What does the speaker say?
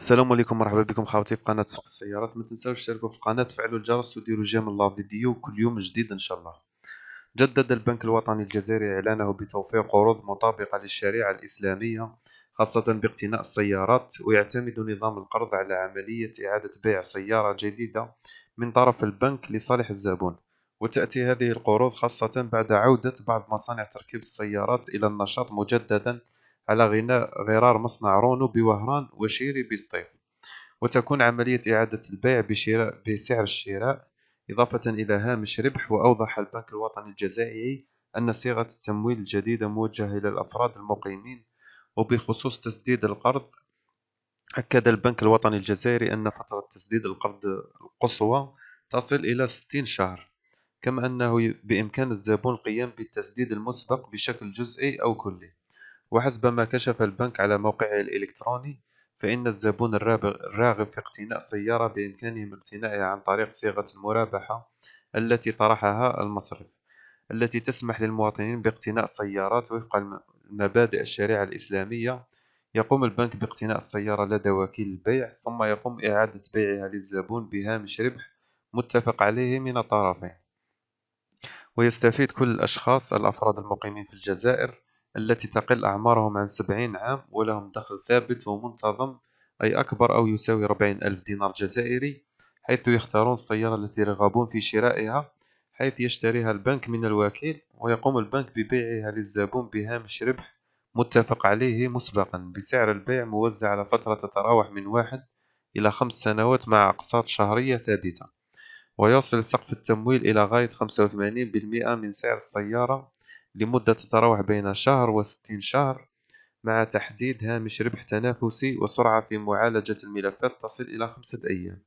السلام عليكم مرحبا بكم خاوتي في قناه سوق السيارات ما تنساوش تشتركوا في القناه تفعلوا الجرس وديروا جيم لا فيديو كل يوم جديد ان شاء الله جدد البنك الوطني الجزائري اعلانه بتوفير قروض مطابقه للشريعه الاسلاميه خاصه باقتناء السيارات ويعتمد نظام القرض على عمليه اعاده بيع سياره جديده من طرف البنك لصالح الزبون وتاتي هذه القروض خاصه بعد عوده بعض مصانع تركيب السيارات الى النشاط مجددا على غناء غرار مصنع رونو بوهران وشيري بسطيف وتكون عملية إعادة البيع بشراء بسعر الشراء إضافة إلى هامش ربح وأوضح البنك الوطني الجزائري أن صيغة التمويل الجديدة موجهة إلى الأفراد المقيمين وبخصوص تسديد القرض أكد البنك الوطني الجزائري أن فترة تسديد القرض القصوى تصل إلى 60 شهر كما أنه بإمكان الزبون القيام بالتسديد المسبق بشكل جزئي أو كلي وحسب ما كشف البنك على موقعه الإلكتروني فإن الزبون الراغب في اقتناء سيارة بإمكانهم اقتنائها عن طريق صيغة المرابحة التي طرحها المصرف التي تسمح للمواطنين باقتناء سيارات وفق مبادئ الشريعة الإسلامية يقوم البنك باقتناء السيارة لدى وكيل البيع ثم يقوم إعادة بيعها للزبون بهامش ربح متفق عليه من الطرفين ويستفيد كل الأشخاص الأفراد المقيمين في الجزائر التي تقل أعمارهم عن 70 عام ولهم دخل ثابت ومنتظم أي أكبر أو يساوي 40 ألف دينار جزائري حيث يختارون السيارة التي يرغبون في شرائها حيث يشتريها البنك من الوكيل ويقوم البنك ببيعها للزبون بهامش ربح متفق عليه مسبقا بسعر البيع موزع على فترة تتراوح من واحد إلى خمس سنوات مع أقساط شهرية ثابتة ويصل سقف التمويل إلى غاية 85% من سعر السيارة لمدة تتراوح بين شهر وستين شهر مع تحديد هامش ربح تنافسي وسرعة في معالجة الملفات تصل إلى خمسة أيام